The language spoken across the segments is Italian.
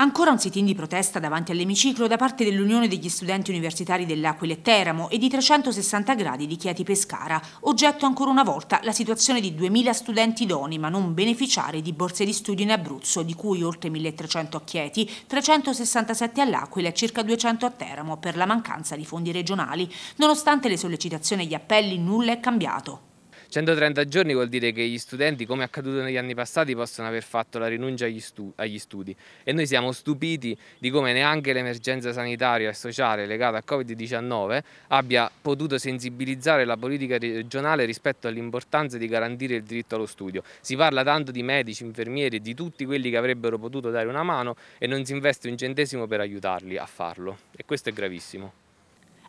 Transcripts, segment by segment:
Ancora un sit-in di protesta davanti all'emiciclo da parte dell'Unione degli Studenti Universitari dell'Aquila e Teramo e di 360 gradi di Chieti Pescara, oggetto ancora una volta la situazione di 2.000 studenti doni ma non beneficiari di borse di studio in Abruzzo, di cui oltre 1.300 a Chieti, 367 all'Aquila e circa 200 a Teramo per la mancanza di fondi regionali. Nonostante le sollecitazioni e gli appelli nulla è cambiato. 130 giorni vuol dire che gli studenti, come è accaduto negli anni passati, possono aver fatto la rinuncia agli, stu agli studi e noi siamo stupiti di come neanche l'emergenza sanitaria e sociale legata al Covid-19 abbia potuto sensibilizzare la politica regionale rispetto all'importanza di garantire il diritto allo studio. Si parla tanto di medici, infermieri, di tutti quelli che avrebbero potuto dare una mano e non si investe un centesimo per aiutarli a farlo e questo è gravissimo.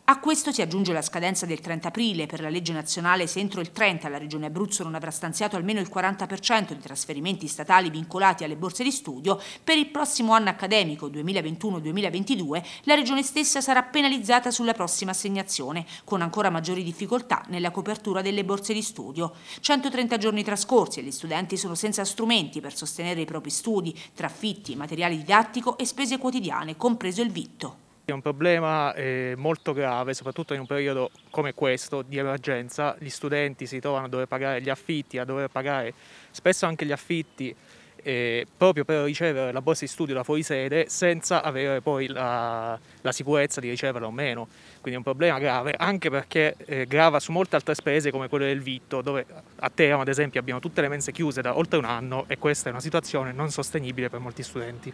A questo si aggiunge la scadenza del 30 aprile per la legge nazionale se entro il 30 la Regione Abruzzo non avrà stanziato almeno il 40% di trasferimenti statali vincolati alle borse di studio, per il prossimo anno accademico 2021-2022 la Regione stessa sarà penalizzata sulla prossima assegnazione, con ancora maggiori difficoltà nella copertura delle borse di studio. 130 giorni trascorsi e gli studenti sono senza strumenti per sostenere i propri studi, tra affitti, materiale didattico e spese quotidiane, compreso il vitto. È un problema eh, molto grave, soprattutto in un periodo come questo di emergenza. Gli studenti si trovano a dover pagare gli affitti, a dover pagare spesso anche gli affitti eh, proprio per ricevere la borsa di studio da fuori sede senza avere poi la, la, sicurezza di riceverla o meno. Quindi è un problema grave anche perché eh, grava su molte altre spese come quelle del vitto, dove a Teramo ad esempio abbiamo tutte le mense chiuse da oltre un anno e questa è una situazione non sostenibile per molti studenti.